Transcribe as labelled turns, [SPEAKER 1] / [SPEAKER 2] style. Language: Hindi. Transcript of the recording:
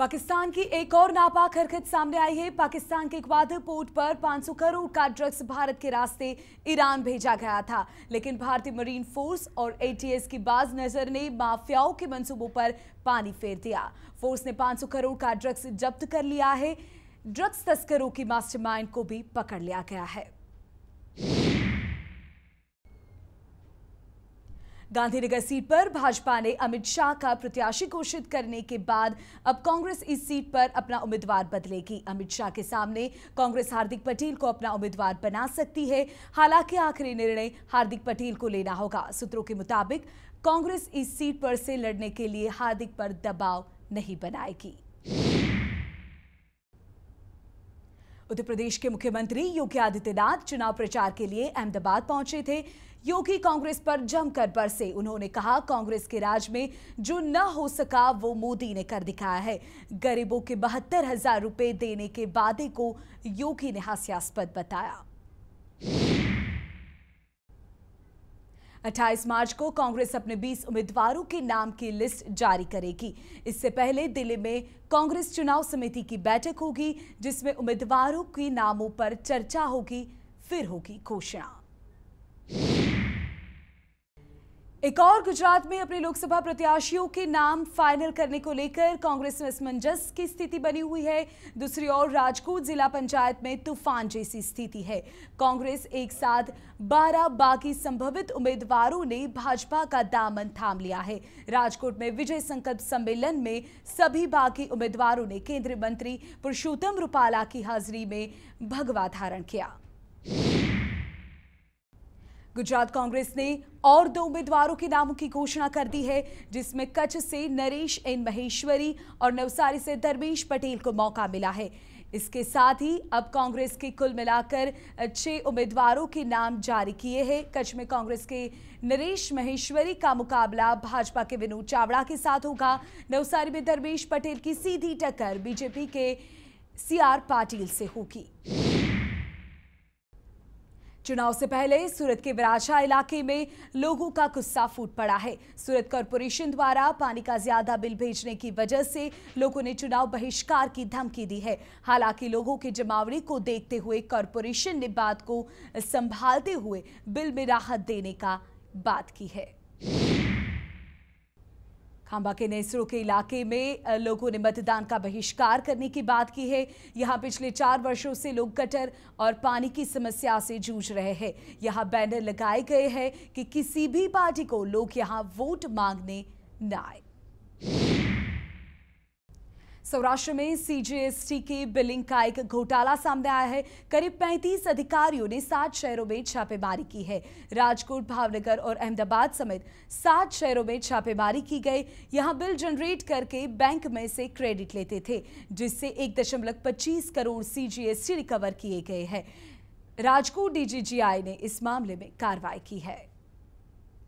[SPEAKER 1] पाकिस्तान की एक और नापाक हरकत सामने आई है पाकिस्तान के ग्वादर पोर्ट पर 500 करोड़ का ड्रग्स भारत के रास्ते ईरान भेजा गया था लेकिन भारतीय मरीन फोर्स और एटीएस की बाज नजर ने माफियाओं के मंसूबों पर पानी फेर दिया फोर्स ने 500 करोड़ का ड्रग्स जब्त कर लिया है ड्रग्स तस्करों की मास्टरमाइंड को भी पकड़ लिया गया है गांधीनगर सीट पर भाजपा ने अमित शाह का प्रत्याशी घोषित करने के बाद अब कांग्रेस इस सीट पर अपना उम्मीदवार बदलेगी अमित शाह के सामने कांग्रेस हार्दिक पटेल को अपना उम्मीदवार बना सकती है हालांकि आखिरी निर्णय हार्दिक पटेल को लेना होगा सूत्रों के मुताबिक कांग्रेस इस सीट पर से लड़ने के लिए हार्दिक पर दबाव नहीं बनाएगी उत्तर प्रदेश के मुख्यमंत्री योगी आदित्यनाथ चुनाव प्रचार के लिए अहमदाबाद पहुंचे थे योगी कांग्रेस पर जमकर बरसे उन्होंने कहा कांग्रेस के राज में जो न हो सका वो मोदी ने कर दिखाया है गरीबों के बहत्तर हजार रुपए देने के वादे को योगी ने हास्यास्पद बताया 28 मार्च को कांग्रेस अपने 20 उम्मीदवारों के नाम की लिस्ट जारी करेगी इससे पहले दिल्ली में कांग्रेस चुनाव समिति की बैठक होगी जिसमें उम्मीदवारों के नामों पर चर्चा होगी फिर होगी घोषणा एक और गुजरात में अपने लोकसभा प्रत्याशियों के नाम फाइनल करने को लेकर कांग्रेस में असमंजस की स्थिति बनी हुई है दूसरी ओर राजकोट जिला पंचायत में तूफान जैसी स्थिति है कांग्रेस एक साथ 12 बाकी संभवित उम्मीदवारों ने भाजपा का दामन थाम लिया है राजकोट में विजय संकल्प सम्मेलन में सभी बाकी उम्मीदवारों ने केंद्रीय मंत्री पुरुषोत्तम रूपाला की हाजिरी में भगवा धारण किया गुजरात कांग्रेस ने और दो उम्मीदवारों के नामों की घोषणा कर दी है जिसमें कच्छ से नरेश एन महेश्वरी और नवसारी से धर्मेश पटेल को मौका मिला है इसके साथ ही अब कांग्रेस के कुल मिलाकर छः उम्मीदवारों के नाम जारी किए हैं कच्छ में कांग्रेस के नरेश महेश्वरी का मुकाबला भाजपा के विनोद चावड़ा के साथ होगा नवसारी में धर्मेश पटेल की सीधी टक्कर बीजेपी के सी पाटिल से होगी चुनाव से पहले सूरत के विराजा इलाके में लोगों का गुस्सा फूट पड़ा है सूरत कॉरपोरेशन द्वारा पानी का ज्यादा बिल भेजने की वजह से लोगों ने चुनाव बहिष्कार की धमकी दी है हालांकि लोगों की जमावड़ी को देखते हुए कॉरपोरेशन ने बात को संभालते हुए बिल में राहत देने का बात की है खांबा के नेसरो के इलाके में लोगों ने मतदान का बहिष्कार करने की बात की है यहाँ पिछले चार वर्षों से लोग कटर और पानी की समस्या से जूझ रहे हैं यहाँ बैनर लगाए गए हैं कि किसी भी पार्टी को लोग यहाँ वोट मांगने न आए सौराष्ट्र में सीजीएसटी के बिलिंग का एक घोटाला सामने आया है करीब 35 अधिकारियों ने सात शहरों में छापेमारी की है राजकोट भावनगर और अहमदाबाद समेत सात शहरों में छापेमारी की गई यहां बिल जनरेट करके बैंक में से क्रेडिट लेते थे जिससे एक दशमलव पच्चीस करोड़ सीजीएसटी रिकवर किए गए हैं राजकोट डीजीजीआई ने इस मामले में कार्रवाई की है